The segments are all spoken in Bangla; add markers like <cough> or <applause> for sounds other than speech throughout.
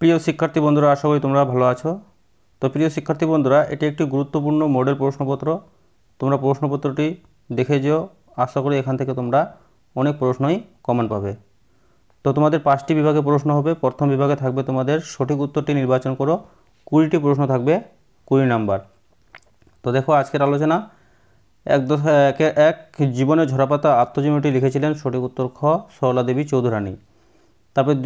প্রিয় শিক্ষার্থী বন্ধুরা আশা করি তোমরা ভালো আছো তো প্রিয় শিক্ষার্থী বন্ধুরা এটি একটি গুরুত্বপূর্ণ মডেল প্রশ্নপত্র তোমরা প্রশ্নপত্রটি দেখে যেও আশা করি এখান থেকে তোমরা অনেক প্রশ্নই কমন পাবে তো তোমাদের পাঁচটি বিভাগে প্রশ্ন হবে প্রথম বিভাগে থাকবে তোমাদের সঠিক উত্তরটি নির্বাচন করো কুড়িটি প্রশ্ন থাকবে কুড়ি নাম্বার তো দেখো আজকের আলোচনা এক দশ এক জীবনে ঝরাপাতা আত্মজীবনীটি লিখেছিলেন সঠিক উত্তর খ সরলা দেবী চৌধুরানী তারপর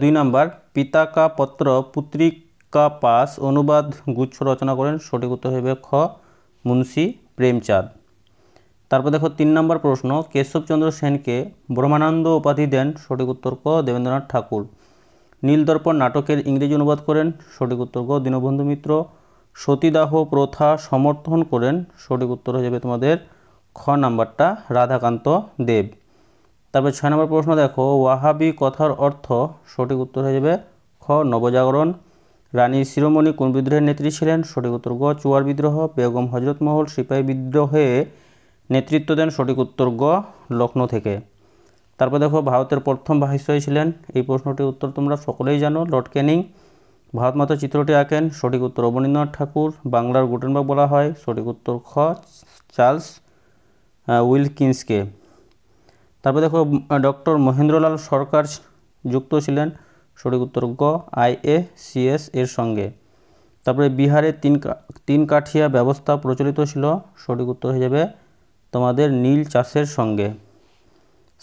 দুই নাম্বার পিতাকা পত্র পুত্রিকা পাস অনুবাদ গুচ্ছ রচনা করেন সঠিক উত্তর হবে খ মুন্সি প্রেমচাঁদ তারপর দেখো তিন নম্বর প্রশ্ন কেশবচন্দ্র সেনকে ব্রহ্মানন্দ উপাধি দেন সঠিক উত্তর ক দেবেন্দ্রনাথ ঠাকুর নীলদর্পণ নাটকের ইংরেজি অনুবাদ করেন সঠিক উত্তর ক দীনবন্ধু মিত্র সতীদাহ প্রথা সমর্থন করেন সঠিক উত্তর হয়ে যাবে তোমাদের খ নাম্বারটা রাধাকান্ত দেব তারপর ছয় নম্বর প্রশ্ন দেখো ওয়াহাবি কথার অর্থ সঠিক উত্তর হয়ে যাবে খ নবজাগরণ রানী শিরোমণি কোন বিদ্রোহের নেত্রী ছিলেন সঠিক উত্তর গ চুয়ার বিদ্রোহ বেগম হজরত মহল সিপাহী বিদ্রোহে নেতৃত্ব দেন সঠিক উত্তর গ লক্ষ্ণৌ থেকে তারপর দেখো ভারতের প্রথম ভাইসরয় ছিলেন এই প্রশ্নটির উত্তর তোমরা সকলেই জানো লর্ড ক্যানিং মাতা চিত্রটি আঁকেন সঠিক উত্তর অবনীন্দ্রনাথ ঠাকুর বাংলার গুটেনবাগ বলা হয় সঠিক উত্তর খ চার্লস উইলকিন্সকে তারপরে দেখো ডক্টর মহেন্দ্রলাল সরকার যুক্ত ছিলেন সঠিক উত্তর গ আই এ সিএস এর সঙ্গে তারপরে বিহারে তিন তিন কাঠিয়া ব্যবস্থা প্রচলিত ছিল সঠিক উত্তর হয়ে যাবে তোমাদের নীল চাষের সঙ্গে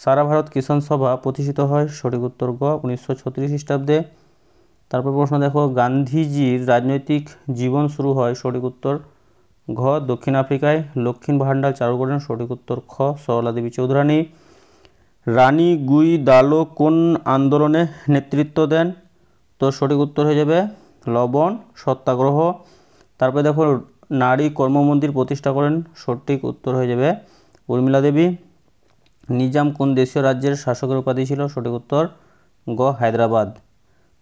সারা ভারত কিষাণ সভা প্রতিষ্ঠিত হয় সঠিক উত্তর গ উনিশশো ছত্রিশ খ্রিস্টাব্দে তারপর প্রশ্ন দেখো গান্ধীজির রাজনৈতিক জীবন শুরু হয় সঠিক উত্তর ঘ দক্ষিণ আফ্রিকায় লক্ষ্মীণ ভাণ্ডার চালু করেন সঠিক উত্তর খ সরলা দেবী চৌধুরানী রানী গুই দালো কোন আন্দোলনে নেতৃত্ব দেন তো সঠিক উত্তর হয়ে যাবে লবণ সত্যাগ্রহ তারপরে দেখো নারী কর্মমন্দির প্রতিষ্ঠা করেন সঠিক উত্তর হয়ে যাবে উর্মিলা দেবী নিজাম কোন দেশীয় রাজ্যের শাসকের উপাধি ছিল সঠিক উত্তর গ হায়দ্রাবাদ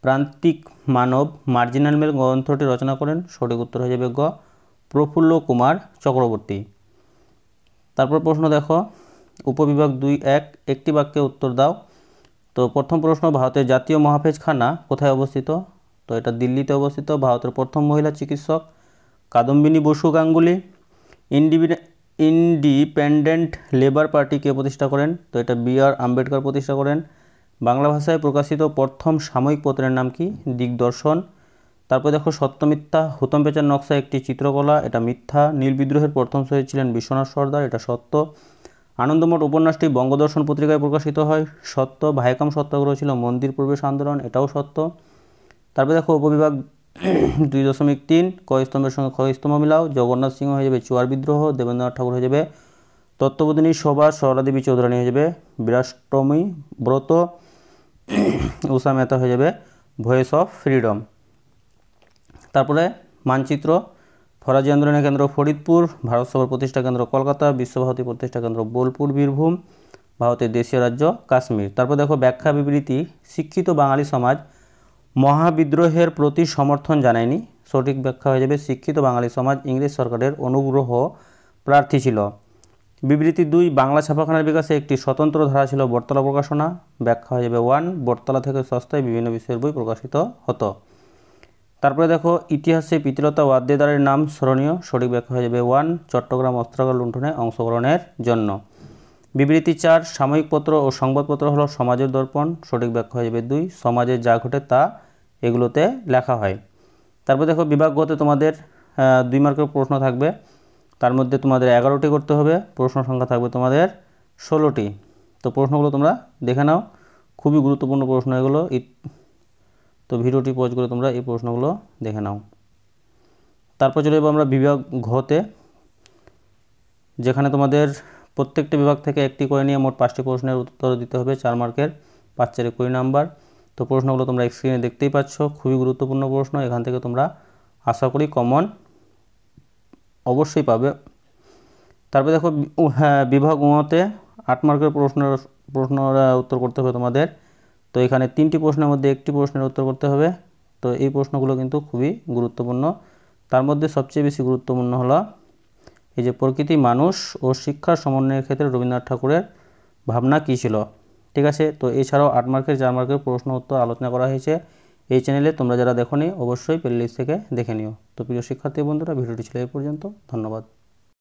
প্রান্তিক মানব মার্জিনাল মেল গ্রন্থটি রচনা করেন সঠিক উত্তর হয়ে যাবে গ প্রফুল্ল কুমার চক্রবর্তী তারপর প্রশ্ন দেখো উপবিভাগ দুই এক একটি বাক্যে উত্তর দাও তো প্রথম প্রশ্ন ভারতের জাতীয় মহাফেজখানা কোথায় অবস্থিত তো এটা দিল্লিতে অবস্থিত ভারতের প্রথম মহিলা চিকিৎসক Kadambini Basu Ganguly independent labour party কে প্রতিষ্ঠা করেন তো এটা বি আর আম্বেদকর প্রতিষ্ঠা করেন বাংলা ভাষায় প্রকাশিত প্রথম সাময়িক পত্রের নাম কি দিগদর্শন তারপর দেখো সত্যমিথ্যা হুতম পেচার নকশা একটি চিত্রকলা এটা মিথ্যা নীল বিদ্রোহের প্রথম শহীদ ছিলেন বিশ্বনাথ সর্দার এটা সত্য আনন্দমঠ উপন্যাসটি বঙ্গদর্শন পত্রিকায় প্রকাশিত হয় সত্য ভাইকাম সত্যাগ্রহ ছিল মন্দির প্রবেশ আন্দোলন এটাও সত্য তারপরে দেখো উপবিভাগ <clears throat> দুই দশমিক তিন কয়স্তম্ভের সঙ্গে ক্ষয়স্তম্ভ মিলাও জগন্নাথ সিংহ হয়ে যাবে চুয়ার বিদ্রোহ দেবেন্দ্রনাথ ঠাকুর হয়ে যাবে তত্ত্ববোধিনী শোভা সরাদেবী চৌধুরানী হয়ে যাবে বিরাষ্টমী ব্রত <clears throat> উষা মেহতা হয়ে যাবে ভয়েস অফ ফ্রিডম তারপরে মানচিত্র ফরাজি আন্দোলনের কেন্দ্র ফরিদপুর ভারত সভার প্রতিষ্ঠা কেন্দ্র কলকাতা বিশ্বভারতী প্রতিষ্ঠা কেন্দ্র বোলপুর বীরভূম ভারতের দেশীয় রাজ্য কাশ্মীর তারপর দেখো ব্যাখ্যা বিবৃতি শিক্ষিত বাঙালি সমাজ মহাবিদ্রোহের প্রতি সমর্থন জানায়নি সঠিক ব্যাখ্যা হয়ে যাবে শিক্ষিত বাঙালি সমাজ ইংরেজ সরকারের অনুগ্রহ প্রার্থী ছিল বিবৃতি দুই বাংলা ছাপাখানার বিকাশে একটি স্বতন্ত্র ধারা ছিল বটতলা প্রকাশনা ব্যাখ্যা হয়ে যাবে ওয়ান বটতলা থেকে সস্তায় বিভিন্ন বিষয়ের বই প্রকাশিত হতো তারপরে দেখো ইতিহাসে প্রীতিলতা ওয়াদ্দেদারের নাম স্মরণীয় সঠিক ব্যাখ্যা হয়ে যাবে ওয়ান চট্টগ্রাম অস্ত্রাগার লুণ্ঠনে অংশগ্রহণের জন্য বিবৃতি চার সাময়িক পত্র ও সংবাদপত্র হলো সমাজের দর্পণ সঠিক ব্যাখ্যা হয়ে যাবে দুই সমাজে যা ঘটে তা এগুলোতে লেখা হয় তারপরে দেখো বিভাগগত তোমাদের দুই মার্কের প্রশ্ন থাকবে তার মধ্যে তোমাদের এগারোটি করতে হবে প্রশ্ন সংখ্যা থাকবে তোমাদের ষোলোটি তো প্রশ্নগুলো তোমরা দেখে নাও খুবই গুরুত্বপূর্ণ প্রশ্ন এগুলো তো ভিডিওটি পজ করে তোমরা এই প্রশ্নগুলো দেখে নাও তারপর চলে যাবো আমরা বিভাগ ঘতে যেখানে তোমাদের প্রত্যেকটি বিভাগ থেকে একটি করে নিয়ে মোট পাঁচটি প্রশ্নের উত্তর দিতে হবে চার মার্কের পাঁচ চারে কুড়ি নাম্বার তো প্রশ্নগুলো তোমরা স্ক্রিনে দেখতেই পাচ্ছ খুবই গুরুত্বপূর্ণ প্রশ্ন এখান থেকে তোমরা আশা করি কমন অবশ্যই পাবে তারপরে দেখো হ্যাঁ বিভাগ উঁতে আট মার্কের প্রশ্নের প্রশ্ন উত্তর করতে হবে তোমাদের তো এখানে তিনটি প্রশ্নের মধ্যে একটি প্রশ্নের উত্তর করতে হবে তো এই প্রশ্নগুলো কিন্তু খুবই গুরুত্বপূর্ণ তার মধ্যে সবচেয়ে বেশি গুরুত্বপূর্ণ হলো এই যে প্রকৃতি মানুষ ও শিক্ষার সমন্বয়ের ক্ষেত্রে রবীন্দ্রনাথ ঠাকুরের ভাবনা কী ছিল ঠিক আছে তো এছাড়াও আট মার্কের চার মার্কের প্রশ্ন উত্তর আলোচনা করা হয়েছে এই চ্যানেলে তোমরা যারা দেখো অবশ্যই প্লেলিস্ট থেকে দেখে নিও তো প্রিয় শিক্ষার্থী বন্ধুরা ভিডিওটি ছিল এ পর্যন্ত ধন্যবাদ